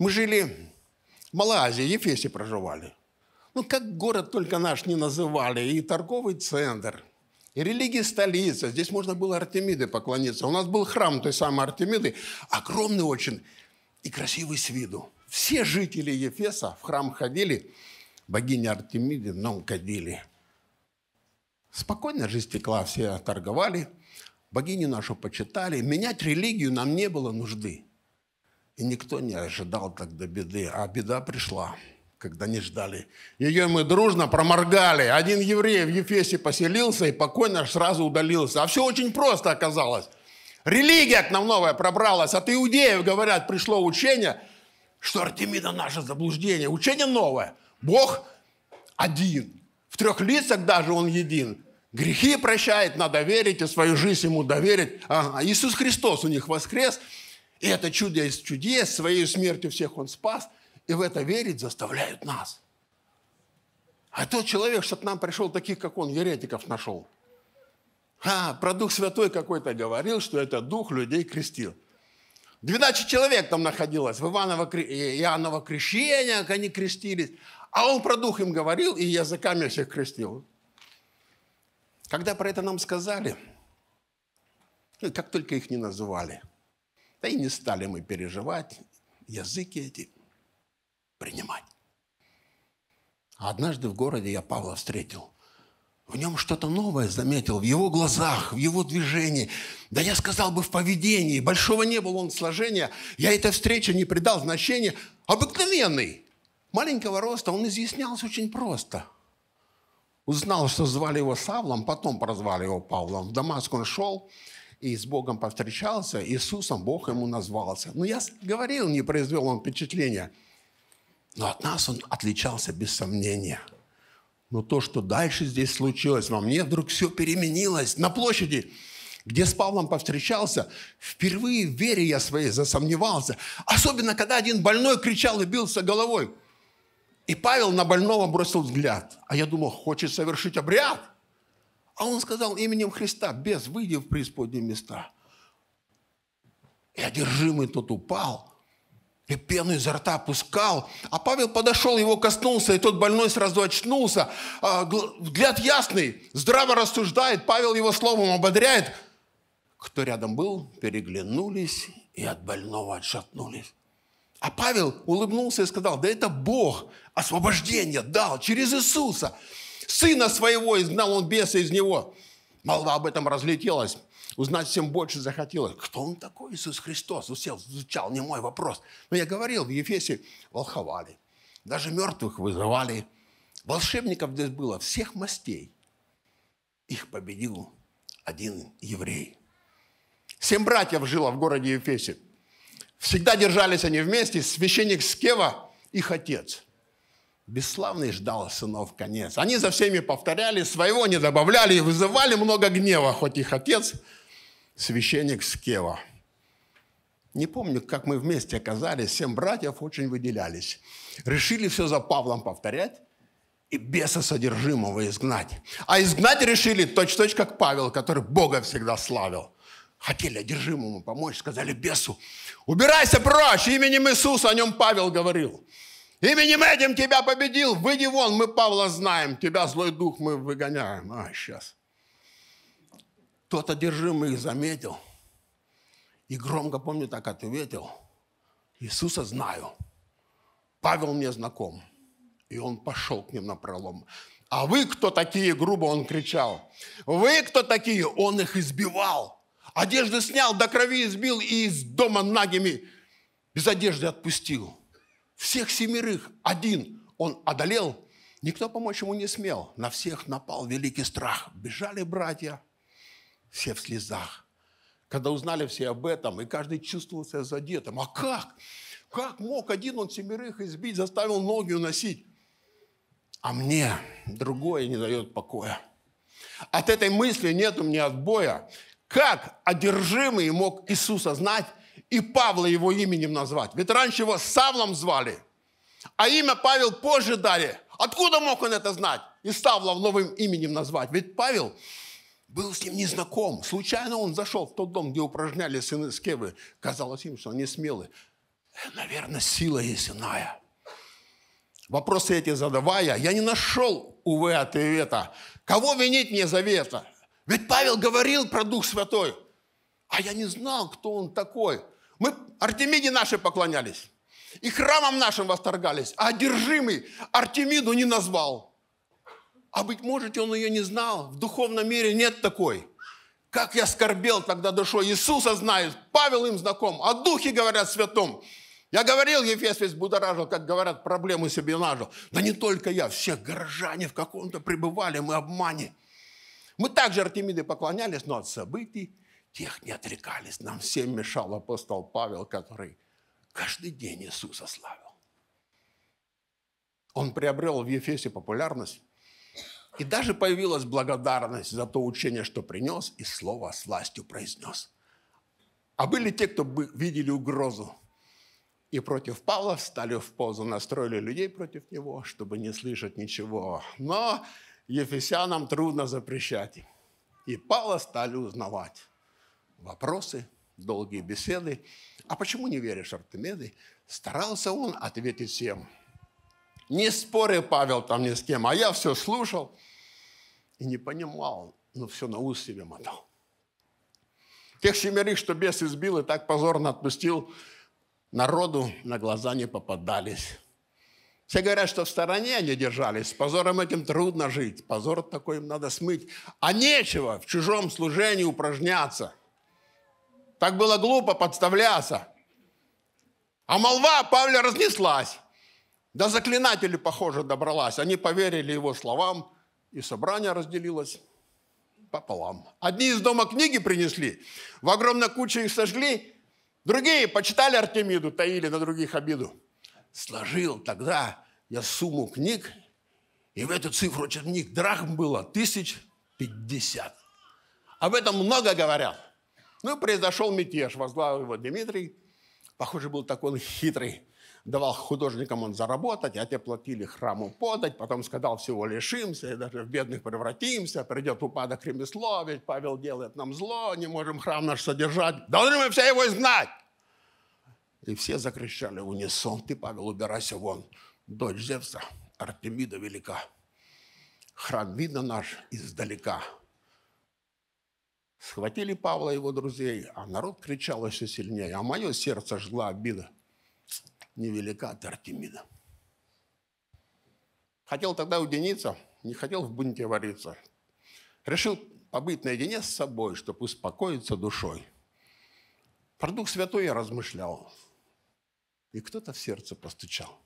Мы жили в Малайзии, Ефесе проживали. Ну, как город только наш не называли, и торговый центр, и религия столица. Здесь можно было Артемиды поклониться. У нас был храм той самой Артемиды, огромный очень и красивый с виду. Все жители Ефеса в храм ходили, богини Артемиды нам кадили. Спокойно жизнь текла, все торговали, богиню нашу почитали. Менять религию нам не было нужды – и никто не ожидал тогда беды, а беда пришла когда не ждали. Ее мы дружно проморгали. Один еврей в Ефесе поселился и покойно сразу удалился. А все очень просто оказалось. Религия к нам новая пробралась. От иудеев, говорят, пришло учение, что Артемида наше заблуждение. Учение новое. Бог один. В трех лицах даже он един. Грехи прощает, надо верить, и свою жизнь ему доверить. Ага. Иисус Христос у них воскрес – и это чудо из чудес, своей смертью всех он спас, и в это верить заставляют нас. А тот человек, что к нам пришел, таких, как он, еретиков нашел. А, про Дух Святой какой-то говорил, что это Дух людей крестил. 12 человек там находилось, в Иваново, Иоанново крещение, они крестились. А он про Дух им говорил и языками всех крестил. Когда про это нам сказали, ну, как только их не называли – да и не стали мы переживать, языки эти принимать. А однажды в городе я Павла встретил. В нем что-то новое заметил, в его глазах, в его движении. Да я сказал бы в поведении. Большого не было он сложения. Я этой встрече не придал значения. Обыкновенный. Маленького роста он изъяснялся очень просто. Узнал, что звали его Савлом, потом прозвали его Павлом. В Дамаск он шел, и с Богом повстречался, Иисусом Бог ему назвался. Но ну, я говорил, не произвел он впечатления. Но от нас он отличался без сомнения. Но то, что дальше здесь случилось, во мне вдруг все переменилось. На площади, где с Павлом повстречался, впервые в вере я своей засомневался. Особенно, когда один больной кричал и бился головой. И Павел на больного бросил взгляд. А я думал, хочет совершить обряд. А он сказал именем Христа, без выйди в преисподние места. И одержимый тот упал, и пену изо рта пускал. А Павел подошел, его коснулся, и тот больной сразу очнулся. А, взгляд ясный, здраво рассуждает, Павел его словом ободряет. Кто рядом был, переглянулись и от больного отшатнулись. А Павел улыбнулся и сказал, да это Бог освобождение дал через Иисуса. Сына своего изгнал он беса из него. Молва об этом разлетелась. Узнать всем больше захотелось. Кто он такой, Иисус Христос? Усел, изучал, не мой вопрос. Но я говорил, в Ефесе волховали. Даже мертвых вызывали. Волшебников здесь было всех мастей. Их победил один еврей. Семь братьев жило в городе Ефесе. Всегда держались они вместе. Священник Скева, их отец – Бесславный ждал сынов конец. Они за всеми повторяли, своего не добавляли и вызывали много гнева, хоть их отец священник Скева. Не помню, как мы вместе оказались, семь братьев очень выделялись. Решили все за Павлом повторять и беса содержимого изгнать. А изгнать решили точь-точь, как Павел, который Бога всегда славил. Хотели одержимому помочь, сказали бесу, убирайся прочь, именем Иисуса, о нем Павел говорил. Именем этим тебя победил, выйди вон, мы Павла знаем, тебя злой дух мы выгоняем. А, сейчас. Тот одержимый их заметил и громко, помню, так ответил. Иисуса знаю, Павел мне знаком. И он пошел к ним на пролом. А вы кто такие? Грубо он кричал. Вы кто такие? Он их избивал. Одежды снял, до крови избил и из дома нагими без одежды отпустил. Всех семерых один он одолел. Никто помочь ему не смел. На всех напал великий страх. Бежали братья, все в слезах. Когда узнали все об этом, и каждый чувствовал себя задетым. А как? Как мог один он семерых избить, заставил ноги уносить? А мне другое не дает покоя. От этой мысли нет у меня отбоя. Как одержимый мог Иисуса знать, и Павла его именем назвать. Ведь раньше его Савлом звали, а имя Павел позже дали. Откуда мог он это знать? И Савла новым именем назвать. Ведь Павел был с ним незнаком. Случайно он зашел в тот дом, где упражняли сыны Скевы. Казалось им, что они смелые. Э, наверное, сила есть иная. Вопросы эти задавая, я не нашел, увы, ответа. Кого винить мне за вето? Ведь Павел говорил про Дух Святой, а я не знал, кто он такой – мы Артемиде наши поклонялись. И храмом нашим восторгались. А одержимый Артемиду не назвал. А быть может, он ее не знал. В духовном мире нет такой. Как я скорбел тогда душой. Иисуса знает, Павел им знаком, а духи говорят святом. Я говорил, Ефес весь будоражил, как говорят, проблемы себе нажил. Да не только я, все горожане в каком-то пребывали, мы обмане. Мы также Артемиды поклонялись, но от событий тех не отрекались. Нам всем мешал апостол Павел, который каждый день Иисуса славил. Он приобрел в Ефесе популярность, и даже появилась благодарность за то учение, что принес, и слово с властью произнес. А были те, кто видели угрозу, и против Павла встали в позу, настроили людей против него, чтобы не слышать ничего. Но ефесянам трудно запрещать. И Павла стали узнавать вопросы, долгие беседы. А почему не веришь Артемиды? Старался он ответить всем. Не спорил Павел там ни с кем, а я все слушал и не понимал, но все на ус себе мотал. Тех семерых, что бес избил и так позорно отпустил, народу на глаза не попадались. Все говорят, что в стороне они держались, с позором этим трудно жить, позор такой им надо смыть. А нечего в чужом служении упражняться – так было глупо подставляться. А молва Павля разнеслась. да заклинатели похоже, добралась. Они поверили его словам, и собрание разделилось пополам. Одни из дома книги принесли, в огромной куче их сожгли, другие почитали Артемиду, таили на других обиду. Сложил тогда я сумму книг, и в эту цифру книг драхм было тысяч пятьдесят. Об этом много говорят. Ну, произошел мятеж, возглавил его Дмитрий. Похоже, был такой он хитрый. Давал художникам он заработать, а те платили храму подать. Потом сказал, всего лишимся, и даже в бедных превратимся. Придет упадок ремесло, ведь Павел делает нам зло, не можем храм наш содержать. Должны мы все его знать. И все закричали в унисон, ты, Павел, убирайся вон, дочь Зевса, Артемида велика. Храм видно наш издалека – Схватили Павла и его друзей, а народ кричал еще сильнее. А мое сердце жгла обида. Невелика от Артемида. Хотел тогда уединиться, не хотел в бунте вариться. Решил побыть наедине с собой, чтобы успокоиться душой. Про Дух Святой я размышлял. И кто-то в сердце постучал.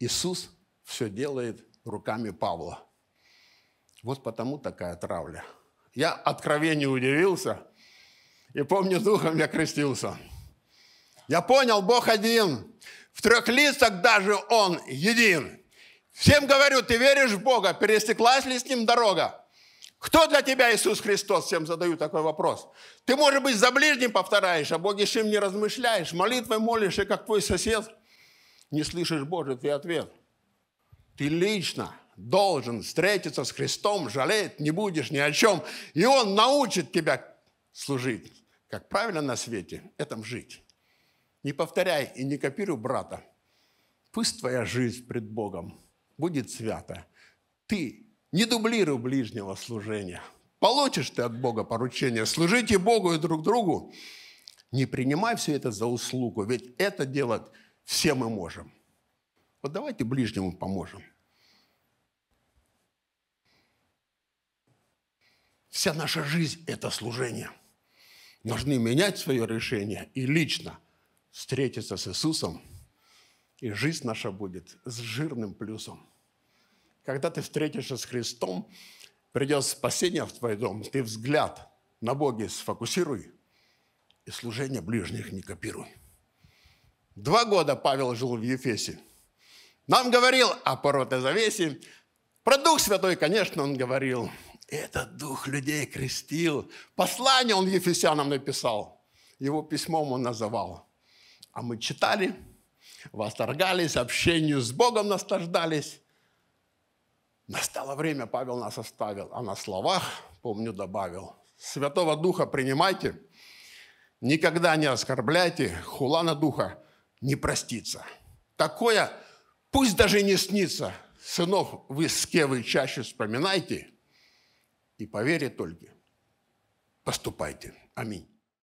Иисус все делает руками Павла. Вот потому такая травля – я откровению удивился. И помню, духом я крестился. Я понял, Бог один. В трех лицах даже Он един. Всем говорю, ты веришь в Бога, пересеклась ли с Ним дорога? Кто для тебя Иисус Христос? Всем задаю такой вопрос. Ты, может быть, за ближним повторяешь, а Боге чем не размышляешь, молитвой молишь и как твой сосед. Не слышишь Божий ты ответ. Ты лично должен встретиться с Христом, жалеть не будешь ни о чем. И Он научит тебя служить, как правильно на свете, этом жить. Не повторяй и не копируй брата. Пусть твоя жизнь пред Богом будет свята. Ты не дублируй ближнего служения. Получишь ты от Бога поручение. Служите Богу и друг другу. Не принимай все это за услугу, ведь это делать все мы можем. Вот давайте ближнему поможем. Вся наша жизнь – это служение. Должны менять свое решение и лично встретиться с Иисусом, и жизнь наша будет с жирным плюсом. Когда ты встретишься с Христом, придет спасение в твой дом, ты взгляд на Боге сфокусируй и служение ближних не копируй. Два года Павел жил в Ефесе. Нам говорил о поротой завесе. Про Дух Святой, конечно, он говорил – этот дух людей крестил. Послание он Ефесянам написал. Его письмом он называл. А мы читали, восторгались, общению с Богом наслаждались. Настало время, Павел нас оставил, а на словах, помню, добавил, Святого Духа принимайте, никогда не оскорбляйте, хулана Духа не простится. Такое, пусть даже не снится, сынов вы с Кевы чаще вспоминайте – и по вере только поступайте. Аминь.